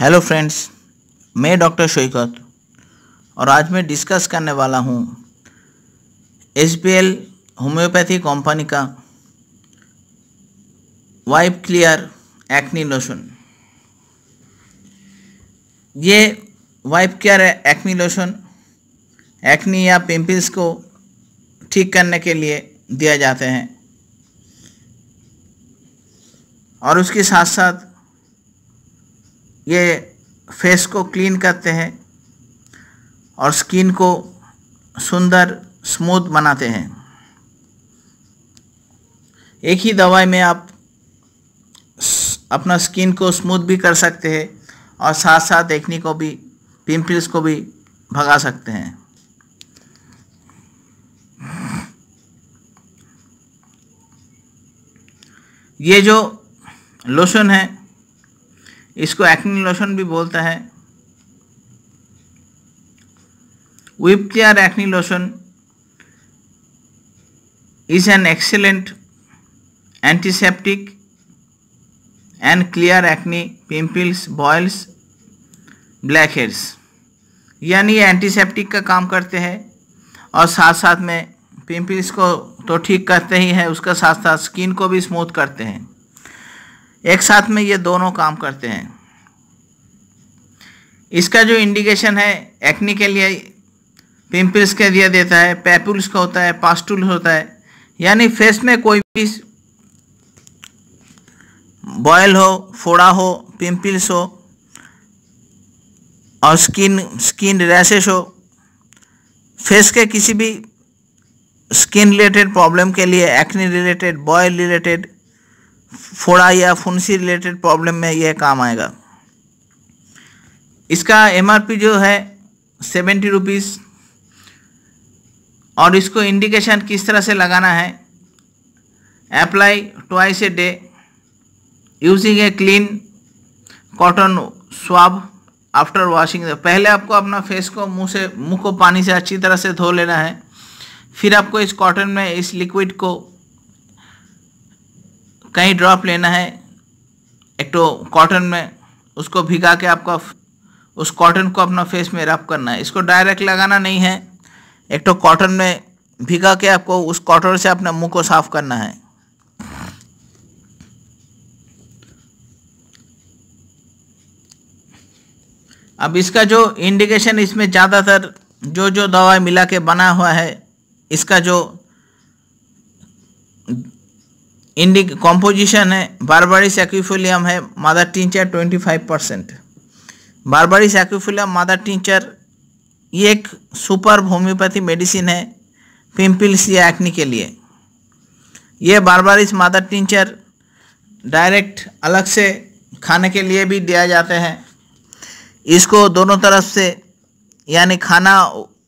hello friends मैं doctor Shaukat और आज मैं डिस्कस करने वाला हूँ एस होम्योपैथी कंपनी का वाइप क्लियर एक्नी लोशन ये wipe clear acne lotion acne या पिंपल्स को ठीक करने के लिए दिया जाते हैं और उसके साथ साथ ये फेस को क्लीन करते हैं और स्किन को सुंदर स्मूथ बनाते हैं एक ही दवाई में आप अपना स्किन को स्मूथ भी कर सकते हैं और साथ साथ देखने को भी पिंपल्स को भी भगा सकते हैं ये जो लोशन है इसको एक्ने लोशन भी बोलता है care acne lotion is an excellent antiseptic and clear acne acne boils black blackheads यानी एंटीसेप्टिक का काम करते हैं और साथ साथ में पिंपल्स को तो ठीक करते ही हैं उसका साथ साथ स्किन को भी स्मूथ करते हैं एक साथ में ये दोनों काम करते हैं इसका जो इंडिकेशन है एक्नी के लिए पिम्पल्स के लिए देता है पैपुल्स का होता है पास्टुल होता है यानी फेस में कोई भी बॉयल हो फोड़ा हो पिंपल्स हो और स्किन स्किन रैसेस हो फेस के किसी भी स्किन रिलेटेड प्रॉब्लम के लिए एक्नी रिलेटेड बॉयल रिलेटेड फोड़ा या फुंसी रिलेटेड प्रॉब्लम में यह काम आएगा इसका एमआरपी जो है सेवेंटी रुपीज़ और इसको इंडिकेशन किस तरह से लगाना है apply twice a day using a clean cotton swab after washing पहले आपको अपना फेस को मुंह से मुंह को पानी से अच्छी तरह से धो लेना है फिर आपको इस कॉटन में इस लिक्विड को कहीं ड्रॉप लेना है एक तो कॉटन में उसको भिगा के आपका उस कॉटन को अपना फेस में रब करना है इसको डायरेक्ट लगाना नहीं है एक तो कॉटन में भिगा के आपको उस कॉटन से अपने मुंह को साफ करना है अब इसका जो इंडिकेशन इसमें ज़्यादातर जो जो दवाई मिला के बना हुआ है इसका जो इंडिक कॉम्पोजिशन है बारबारिस एक्विफोलियम है mother tincture twenty five percent berberis aquifolium mother tincture ये एक सुपर होम्योपैथी मेडिसिन है पिम्पल्स या एक्ने के लिए ये बारबारिस मादर टिंचर डायरेक्ट अलग से खाने के लिए भी दिया जाता है इसको दोनों तरफ से यानी खाना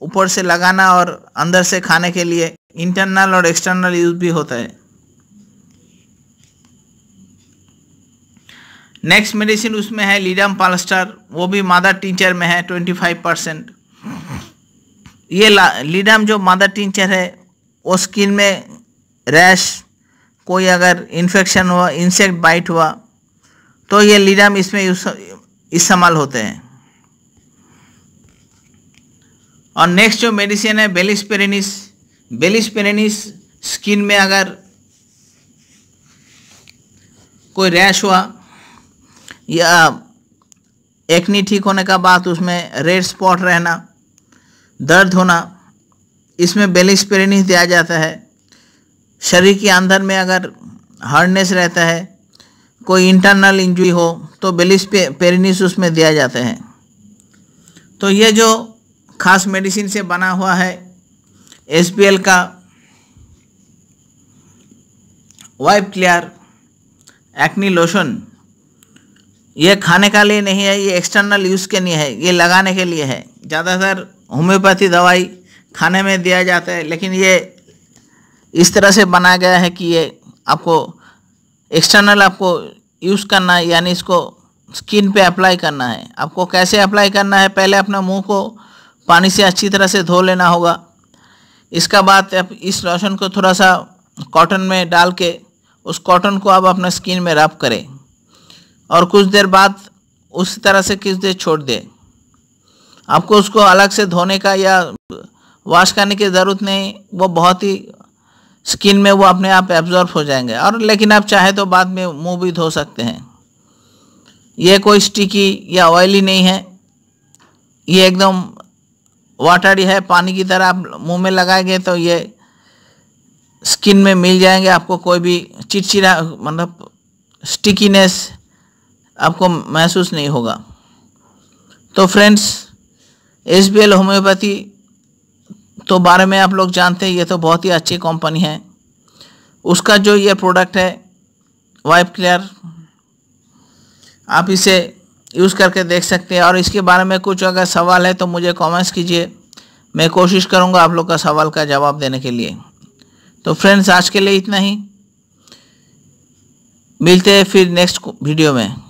ऊपर से लगाना और अंदर से खाने के लिए इंटरनल और एक्सटर्नल यूज़ भी होता है नेक्स्ट मेडिसिन उसमें है लीडम पालस्टर वो भी मादर टींचर में है ट्वेंटी फाइव परसेंट ये लीडम जो मादर टींचर है वो स्किन में रैश कोई अगर इन्फेक्शन हुआ इंसेक्ट बाइट हुआ तो ये लीडम इसमें इस्तेमाल होते हैं और नेक्स्ट जो मेडिसिन है बेलिस पेरेनिस बेलिस पेरेनिस स्किन में अगर कोई रैश हुआ या एक्नी ठीक होने का बात उसमें रेड स्पॉट रहना दर्द होना इसमें बेलिस्पेरिनिस दिया जाता है शरीर के अंदर में अगर हार्डनेस रहता है कोई इंटरनल इंजरी हो तो बेलिस्पेरिनिस उसमें दिया जाता है तो ये जो खास मेडिसिन से बना हुआ है एस का वाइप क्लियर एक्नी लोशन ये खाने का लिए नहीं है ये एक्सटर्नल यूज़ के लिए है ये लगाने के लिए है ज़्यादातर होम्योपैथी दवाई खाने में दिया जाता है लेकिन ये इस तरह से बनाया गया है कि ये आपको एक्सटर्नल आपको यूज़ करना है यानी इसको स्किन पे अप्लाई करना है आपको कैसे अप्लाई करना है पहले अपना मुंह को पानी से अच्छी तरह से धो लेना होगा इसका बाद आप इस लोशन को थोड़ा सा कॉटन में डाल के उस कॉटन को आप अपने स्किन में रब करें और कुछ देर बाद उसी तरह से किस देर छोड़ दे आपको उसको अलग से धोने का या वॉश करने की ज़रूरत नहीं वो बहुत ही स्किन में वो अपने आप एब्जॉर्ब हो जाएंगे और लेकिन आप चाहे तो बाद में मुंह भी धो सकते हैं ये कोई स्टिकी या ऑयली नहीं है ये एकदम वाटरी है पानी की तरह आप मुंह में लगाएंगे तो ये स्किन में मिल जाएंगे आपको कोई भी चिड़चिड़ा मतलब स्टिकीनेस आपको महसूस नहीं होगा तो friends S B L homeopathy तो बारे में आप लोग जानते हैं ये तो बहुत ही अच्छी कंपनी है उसका जो ये प्रोडक्ट है वाइप क्लियर आप इसे यूज़ करके देख सकते हैं और इसके बारे में कुछ अगर सवाल है तो मुझे कमेंट्स कीजिए मैं कोशिश करूँगा आप लोग का सवाल का जवाब देने के लिए तो फ्रेंड्स आज के लिए इतना ही मिलते हैं फिर नेक्स्ट वीडियो में